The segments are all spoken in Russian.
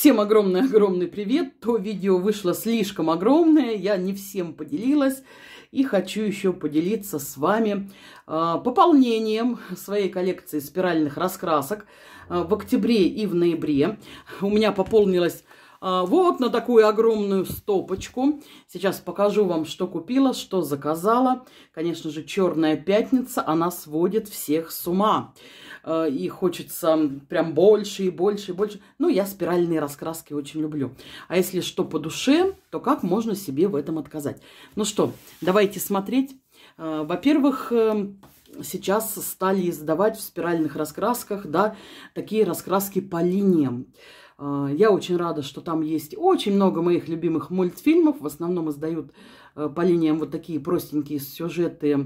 Всем огромный-огромный привет. То видео вышло слишком огромное, я не всем поделилась. И хочу еще поделиться с вами э, пополнением своей коллекции спиральных раскрасок. Э, в октябре и в ноябре у меня пополнилось а, вот на такую огромную стопочку. Сейчас покажу вам, что купила, что заказала. Конечно же, Черная Пятница, она сводит всех с ума. А, и хочется прям больше и больше и больше. Ну, я спиральные раскраски очень люблю. А если что по душе, то как можно себе в этом отказать? Ну что, давайте смотреть. А, во-первых, э, сейчас стали издавать в спиральных раскрасках, да, такие раскраски по линиям. Э, я очень рада, что там есть очень много моих любимых мультфильмов. В основном издают э, по линиям вот такие простенькие сюжеты, э,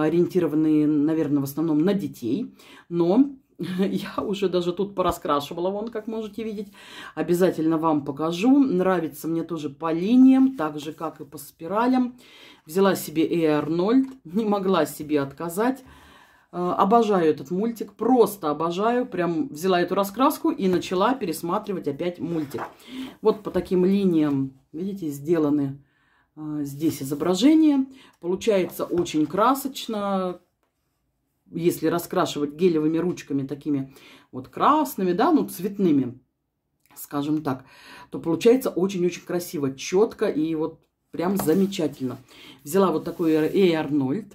ориентированные, наверное, в основном на детей. Но я уже даже тут пораскрашивала, вон, как можете видеть. Обязательно вам покажу. Нравится мне тоже по линиям, так же, как и по спиралям. Взяла себе Эйр 0, не могла себе отказать. Э, обожаю этот мультик, просто обожаю. Прям взяла эту раскраску и начала пересматривать опять мультик. Вот по таким линиям, видите, сделаны э, здесь изображения. Получается очень красочно, если раскрашивать гелевыми ручками такими вот красными, да, ну цветными, скажем так, то получается очень-очень красиво, четко и вот прям замечательно. Взяла вот такой Эй Арнольд.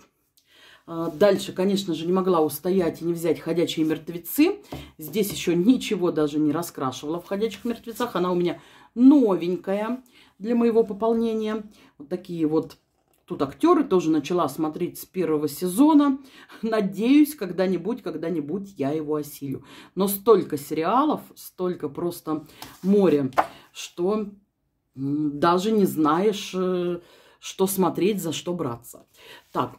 А, дальше, конечно же, не могла устоять и не взять «Ходячие мертвецы». Здесь еще ничего даже не раскрашивала в «Ходячих мертвецах». Она у меня новенькая для моего пополнения. Вот такие вот тут актеры. Тоже начала смотреть с первого сезона. Надеюсь, когда-нибудь, когда-нибудь я его осилю. Но столько сериалов, столько просто море, что даже не знаешь, э, что смотреть, за что браться. Так,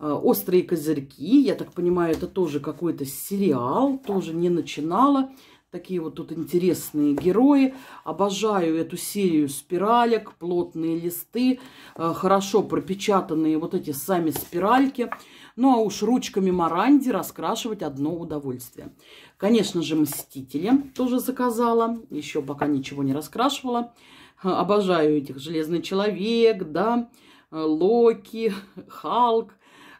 Э, «Острые козырьки». Я так понимаю, это тоже какой-то сериал, тоже не начинала. Такие вот тут интересные герои. Обожаю эту серию спиралек, плотные листы, э, хорошо пропечатанные вот эти сами спиральки. Ну, а уж ручками Маранди раскрашивать одно удовольствие. Конечно же, «Мстители» тоже заказала. Еще пока ничего не раскрашивала. Э, обожаю этих «Железный человек», да, Локи, Халк.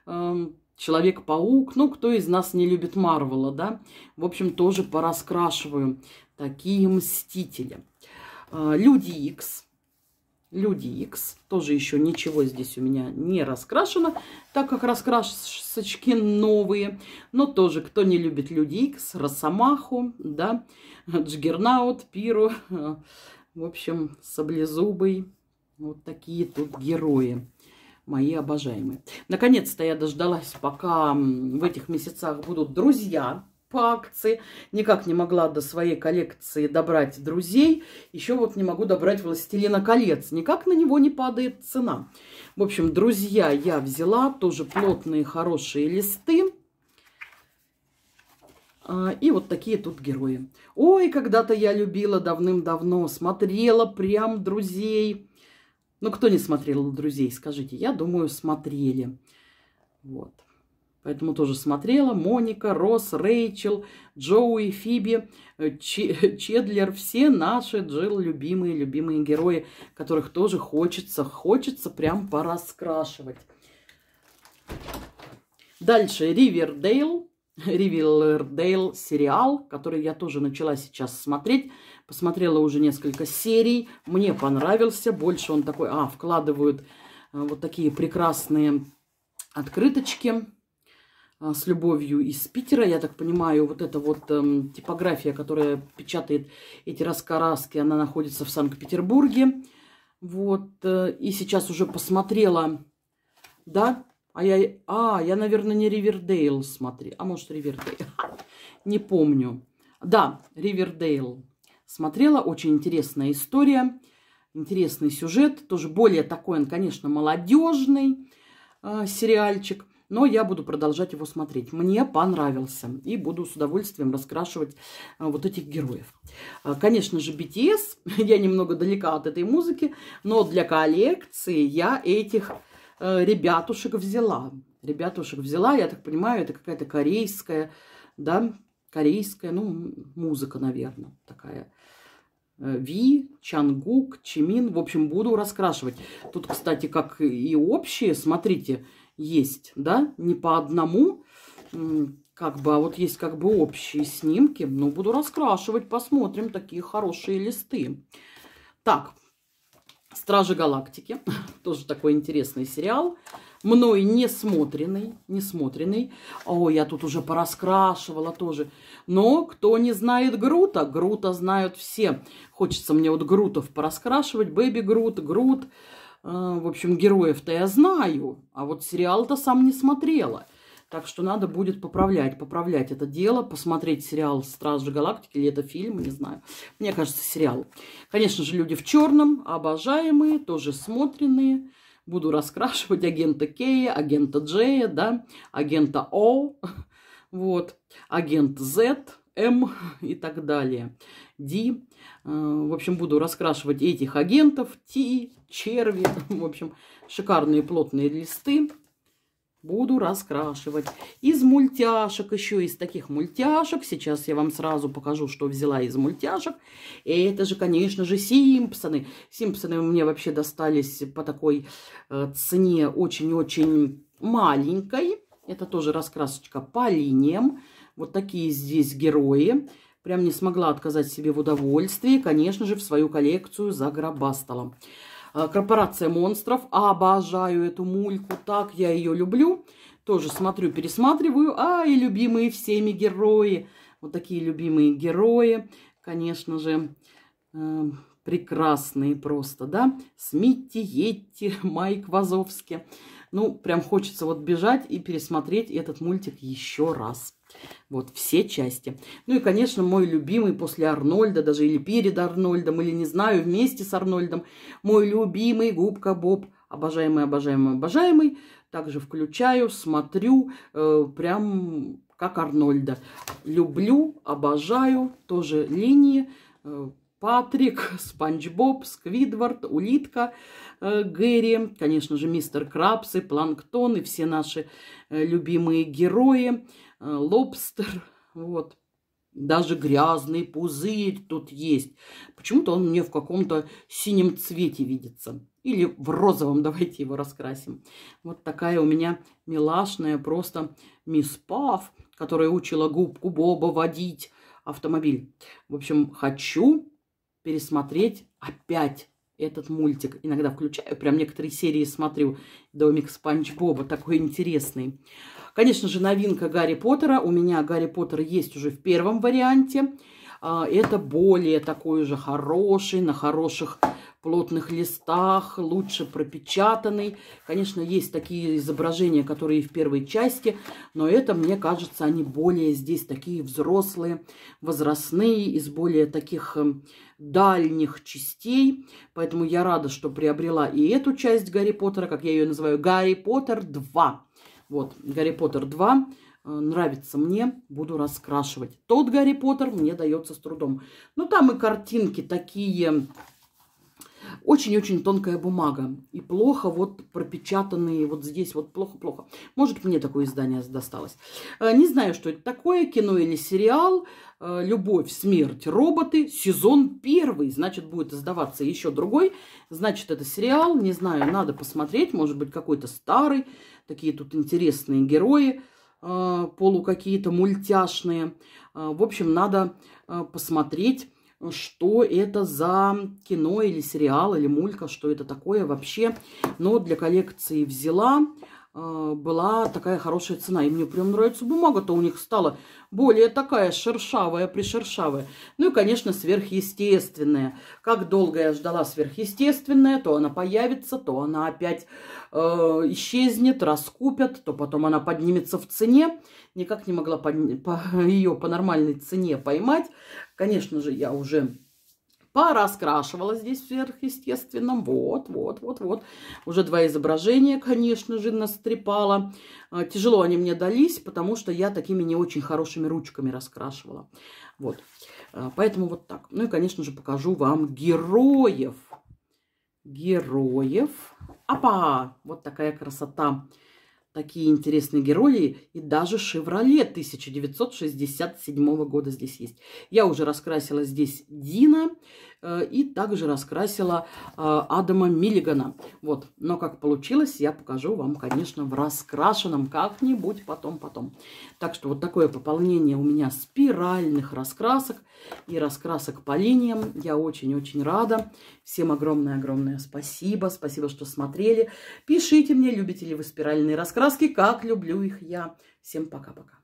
Эм, Человек-паук, ну, кто из нас не любит Марвела, да? В общем, тоже пораскрашиваю такие мстители. Э, Люди Икс. Люди Икс. Тоже еще ничего здесь у меня не раскрашено, так как раскрашечки новые. Но тоже, кто не любит Люди Икс, Росомаху, да, Джигернаут, Пиру, э, в общем, Саблезубый. Вот такие тут герои мои обожаемые. Наконец-то я дождалась, пока в этих месяцах будут друзья по акции. Никак не могла до своей коллекции добрать друзей. Еще вот не могу добрать «Властелина колец». Никак на него не падает цена. В общем, друзья я взяла. Тоже плотные, хорошие листы. А, и вот такие тут герои. Ой, когда-то я любила давным-давно. Смотрела прям друзей ну, кто не смотрел «Друзей», скажите. Я думаю, смотрели. Вот. Поэтому тоже смотрела. Моника, Росс, Рэйчел, Джоуи, Фиби, э, Ч... Чедлер. Все наши Джилл любимые, любимые герои, которых тоже хочется, хочется прям пораскрашивать. Дальше Ривердейл. Ривердейл сериал, который я тоже начала сейчас смотреть. Посмотрела уже несколько серий. Мне понравился. Больше он такой... А, вкладывают э, вот такие прекрасные открыточки э, с любовью из Питера. Я так понимаю, вот эта вот эм, типография, которая печатает эти раскраски, она находится в Санкт-Петербурге. Вот. Э, и сейчас уже посмотрела, да, а я, а, я, наверное, не Ривердейл смотрела. А может, Ривердейл. Не помню. Да, Ривердейл смотрела. Очень интересная история. Интересный сюжет. Тоже более такой он, конечно, молодежный э, сериальчик. Но я буду продолжать его смотреть. Мне понравился. И буду с удовольствием раскрашивать э, вот этих героев. Э, конечно же, BTS. я немного далека от этой музыки. Но для коллекции я этих Э, ребятушек взяла. Ребятушек взяла, я так понимаю, это какая-то корейская, да, корейская, ну, музыка, наверное, такая. Э, Ви, Чангук, Чимин. В общем, буду раскрашивать. Тут, кстати, как и общие, смотрите, есть, да, не по одному, как бы, а вот есть как бы общие снимки. Ну, буду раскрашивать, посмотрим, такие хорошие листы. Так, «Стражи галактики», тоже такой интересный сериал, мной не смотренный, не смотренный. О, я тут уже пораскрашивала тоже. Но кто не знает Грута, Грута знают все. Хочется мне вот Грутов пораскрашивать, Бэби Грут, Грут. Э, в общем, героев-то я знаю, а вот сериал-то сам не смотрела – так что надо будет поправлять, поправлять это дело, посмотреть сериал «Стражи галактики» или это фильм, не знаю. Мне кажется, сериал. Конечно же, люди в черном, обожаемые, тоже смотренные. Буду раскрашивать агента Кея, агента Джея, да, агента О, вот, агент З, М и так далее. Д. Э, в общем, буду раскрашивать этих агентов. Ти, черви. В общем, шикарные плотные листы буду раскрашивать. Из мультяшек, еще из таких мультяшек. Сейчас я вам сразу покажу, что взяла из мультяшек. И это же, конечно же, Симпсоны. Симпсоны мне вообще достались по такой э, цене очень-очень маленькой. Это тоже раскрасочка по линиям. Вот такие здесь герои. Прям не смогла отказать себе в удовольствии. Конечно же, в свою коллекцию за загробастала. А, корпорация монстров. Обожаю эту мульку. Так я ее люблю. Тоже смотрю, пересматриваю. А, и любимые всеми герои. Вот такие любимые герои. Конечно же, э, прекрасные просто, да. Смитти, Етти, Майк Вазовский. Ну, прям хочется вот бежать и пересмотреть этот мультик еще раз. Вот все части. Ну и, конечно, мой любимый после Арнольда, даже или перед Арнольдом, или, не знаю, вместе с Арнольдом, мой любимый Губка Боб. Обожаемый, обожаемый, обожаемый. Также включаю, смотрю, э, прям как Арнольда. Люблю, обожаю, тоже линии. Э, Патрик, Спанч Боб, Сквидвард, Улитка, э, Гэри, конечно же, Мистер Крабс и Планктон, и все наши э, любимые герои, э, Лобстер, вот. Даже грязный пузырь тут есть. Почему-то он мне в каком-то синем цвете видится. Или в розовом, давайте его раскрасим. Вот такая у меня милашная просто мисс Пав, которая учила губку Боба водить автомобиль. В общем, хочу пересмотреть опять этот мультик. Иногда включаю, прям некоторые серии смотрю. Домик Спанч Боба, такой интересный. Конечно же, новинка Гарри Поттера. У меня Гарри Поттер есть уже в первом варианте. А, это более такой же хороший, на хороших плотных листах, лучше пропечатанный. Конечно, есть такие изображения, которые в первой части, но это, мне кажется, они более здесь такие взрослые, возрастные, из более таких эм, дальних частей. Поэтому я рада, что приобрела и эту часть Гарри Поттера, как я ее называю, Гарри Поттер 2. Вот, Гарри Поттер 2 э, нравится мне, буду раскрашивать. Тот Гарри Поттер мне дается с трудом. Ну, там и картинки такие очень-очень тонкая бумага. И плохо вот пропечатанные вот здесь вот плохо-плохо. Может, мне такое издание досталось. Э, не знаю, что это такое, кино или сериал. Э, «Любовь, смерть, роботы», сезон первый, значит, будет издаваться еще другой, значит, это сериал, не знаю, надо посмотреть, может быть, какой-то старый, такие тут интересные герои, э, полу какие-то мультяшные, в общем, надо посмотреть, что это за кино или сериал или мулька, что это такое вообще. Но для коллекции взяла. Э, была такая хорошая цена. И мне прям нравится бумага-то у них стала более такая шершавая, пришершавая. Ну и, конечно, сверхъестественная. Как долго я ждала сверхъестественная, то она появится, то она опять э, исчезнет, раскупят, то потом она поднимется в цене. Никак не могла под... по... ее по нормальной цене поймать. Конечно же, я уже Пораскрашивала здесь в сверхъестественном. Вот, вот, вот, вот. Уже два изображения, конечно же, настрепала. Э, тяжело они мне дались, потому что я такими не очень хорошими ручками раскрашивала. Вот. Э, поэтому вот так. Ну и, конечно же, покажу вам героев. Героев. Апа! Вот такая красота. Красота Такие интересные герои и даже «Шевроле» 1967 года здесь есть. Я уже раскрасила здесь Дина. Э, и также раскрасила э, Адама Миллигана. Вот. Но как получилось, я покажу вам, конечно, в раскрашенном как-нибудь потом-потом. Так что вот такое пополнение у меня спиральных раскрасок и раскрасок по линиям. Я очень-очень рада. Всем огромное-огромное спасибо. Спасибо, что смотрели. Пишите мне, любите ли вы спиральные раскраски, как люблю их я. Всем пока-пока.